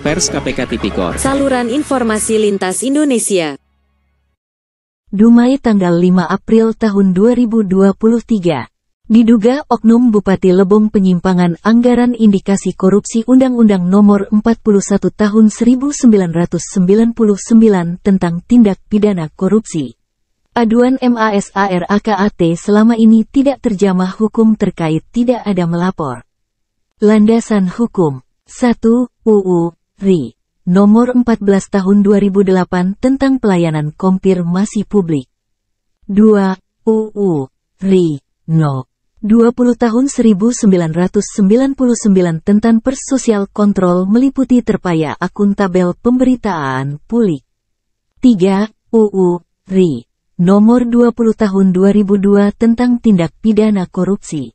Pers KPK Tipikor. Saluran informasi lintas Indonesia. Dumai tanggal 5 April tahun 2023. Diduga Oknum Bupati Lebong penyimpangan anggaran indikasi korupsi Undang-Undang Nomor 41 Tahun 1999 tentang tindak pidana korupsi. Aduan MASARAKAT selama ini tidak terjamah hukum terkait tidak ada melapor. Landasan Hukum 1. UU RI Nomor 14 Tahun 2008 tentang pelayanan konfirmasi publik. 2. UU RI No 20 Tahun 1999 tentang persosial kontrol meliputi terpaya akuntabel pemberitaan publik. 3. UU RI Nomor 20 Tahun 2002 tentang Tindak Pidana Korupsi.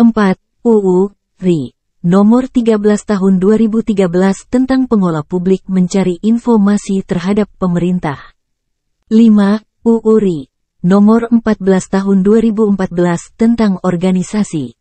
4. UU, RI. Nomor 13 Tahun 2013 tentang Pengolah Publik Mencari Informasi Terhadap Pemerintah. 5. UU RI. Nomor 14 Tahun 2014 tentang Organisasi.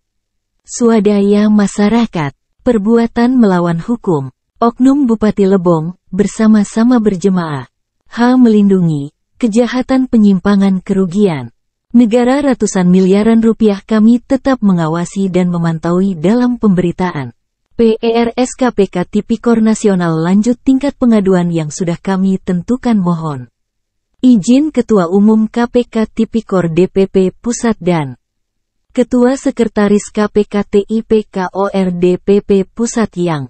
Swadaya Masyarakat. Perbuatan melawan hukum. Oknum Bupati Lebong, bersama-sama berjemaah. H. Melindungi, kejahatan penyimpangan kerugian. Negara ratusan miliaran rupiah kami tetap mengawasi dan memantaui dalam pemberitaan. PERS KPK Tipikor Nasional lanjut tingkat pengaduan yang sudah kami tentukan mohon. Izin Ketua Umum KPK Tipikor DPP Pusat dan Ketua Sekretaris KPK TIPKOR DPP Pusat yang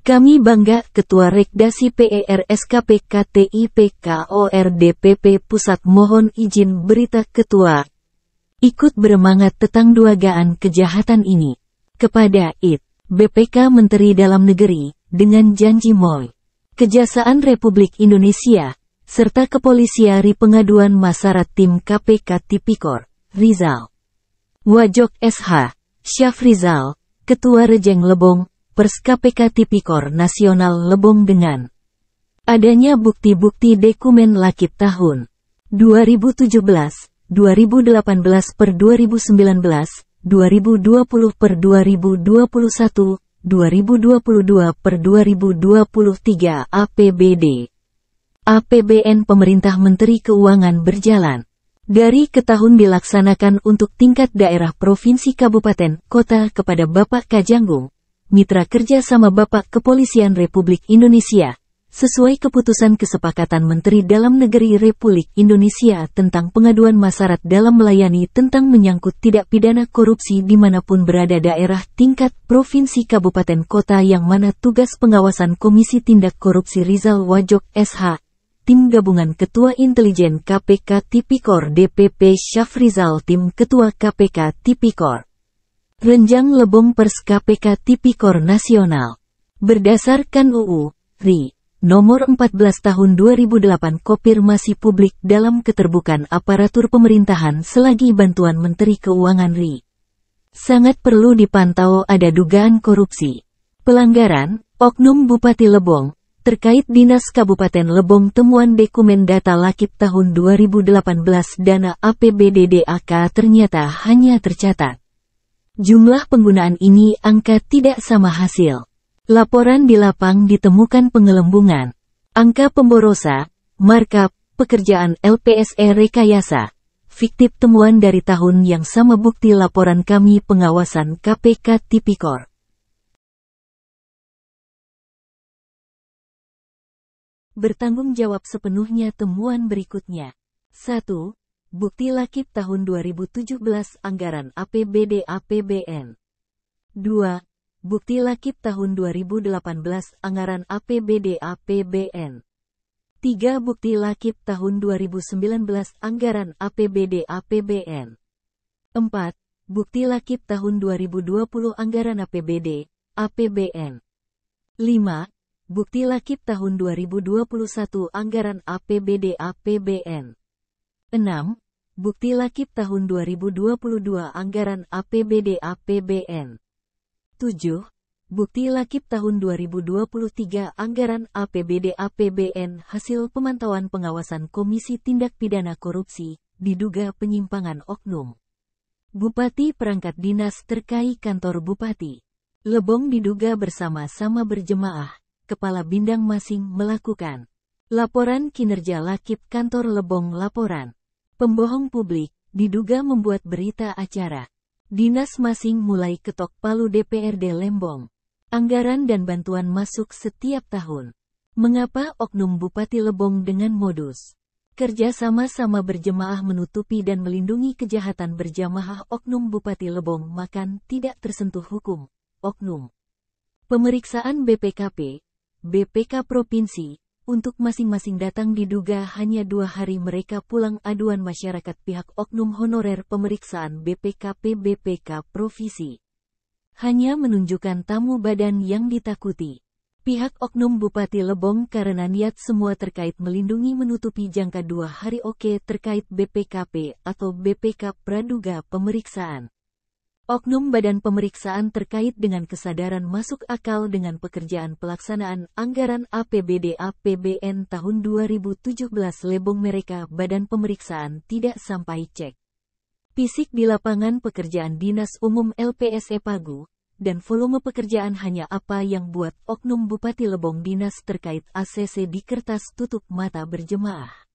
kami bangga Ketua Rekdasi PERSKP KTIP KORDPP Pusat mohon izin berita Ketua. Ikut bermangat tentang dugaan kejahatan ini. Kepada IT, BPK Menteri Dalam Negeri, dengan janji MOI. Kejaksaan Republik Indonesia, serta Kepolisiari Pengaduan Masyarakat Tim KPK Tipikor, Rizal. Wajok SH, Syaf Rizal, Ketua Rejeng Lebong, Pers KPK Tipikor Nasional Lebong dengan adanya bukti-bukti dokumen lakip tahun 2017, 2018 per 2019, 2020 per 2021, 2022 per 2023 APBD. APBN Pemerintah Menteri Keuangan berjalan. Dari ke dilaksanakan untuk tingkat daerah provinsi kabupaten kota kepada Bapak Kajanggung, mitra kerja sama Bapak Kepolisian Republik Indonesia, sesuai keputusan kesepakatan Menteri Dalam Negeri Republik Indonesia tentang pengaduan masyarakat dalam melayani tentang menyangkut tidak pidana korupsi dimanapun berada daerah tingkat provinsi kabupaten kota yang mana tugas pengawasan Komisi Tindak Korupsi Rizal Wajok SH, Tim Gabungan Ketua Intelijen KPK Tipikor DPP Syafrizal Tim Ketua KPK Tipikor. Renjang Lebong Pers KPK Tipikor Nasional. Berdasarkan UU, RI, nomor 14 tahun 2008 Kopir masih publik dalam keterbukaan aparatur pemerintahan selagi bantuan Menteri Keuangan RI. Sangat perlu dipantau ada dugaan korupsi. Pelanggaran, Oknum Bupati Lebong, terkait Dinas Kabupaten Lebong temuan dokumen data lakip tahun 2018 dana APBD DAK ternyata hanya tercatat Jumlah penggunaan ini angka tidak sama hasil. Laporan di lapang ditemukan pengelembungan. Angka pemborosa, markup, pekerjaan LPSE rekayasa. Fiktif temuan dari tahun yang sama bukti laporan kami pengawasan KPK Tipikor. Bertanggung jawab sepenuhnya temuan berikutnya. 1. Bukti Lakip tahun 2017 anggaran APBD APBN. 2. Bukti Lakip tahun 2018 anggaran APBD APBN. 3. Bukti Lakip tahun 2019 anggaran APBD APBN. 4. Bukti Lakip tahun 2020 anggaran APBD APBN. 5. Bukti Lakip tahun 2021 anggaran APBD APBN. 6. Bukti Lakip tahun 2022 anggaran APBD APBN. 7. Bukti Lakip tahun 2023 anggaran APBD APBN hasil pemantauan pengawasan Komisi Tindak Pidana Korupsi diduga penyimpangan oknum. Bupati perangkat dinas terkait kantor bupati. Lebong diduga bersama-sama berjemaah, kepala bindang masing melakukan. Laporan kinerja Lakip kantor Lebong laporan. Pembohong publik, diduga membuat berita acara. Dinas Masing mulai ketok palu DPRD Lembong. Anggaran dan bantuan masuk setiap tahun. Mengapa Oknum Bupati Lebong dengan modus? Kerja sama-sama berjemaah menutupi dan melindungi kejahatan berjamaah Oknum Bupati Lebong makan tidak tersentuh hukum. Oknum. Pemeriksaan BPKP, BPK Provinsi, untuk masing-masing datang diduga hanya dua hari mereka pulang aduan masyarakat pihak oknum honorer pemeriksaan BPKP BPK Provisi. Hanya menunjukkan tamu badan yang ditakuti. Pihak oknum Bupati Lebong karena niat semua terkait melindungi menutupi jangka dua hari oke terkait BPKP atau BPK Praduga Pemeriksaan. Oknum Badan Pemeriksaan terkait dengan kesadaran masuk akal dengan pekerjaan pelaksanaan anggaran APBD APBN tahun 2017 lebong mereka Badan Pemeriksaan tidak sampai cek. Fisik di lapangan pekerjaan Dinas Umum LPSE Pagu, dan volume pekerjaan hanya apa yang buat Oknum Bupati Lebong Dinas terkait ACC di kertas tutup mata berjemaah.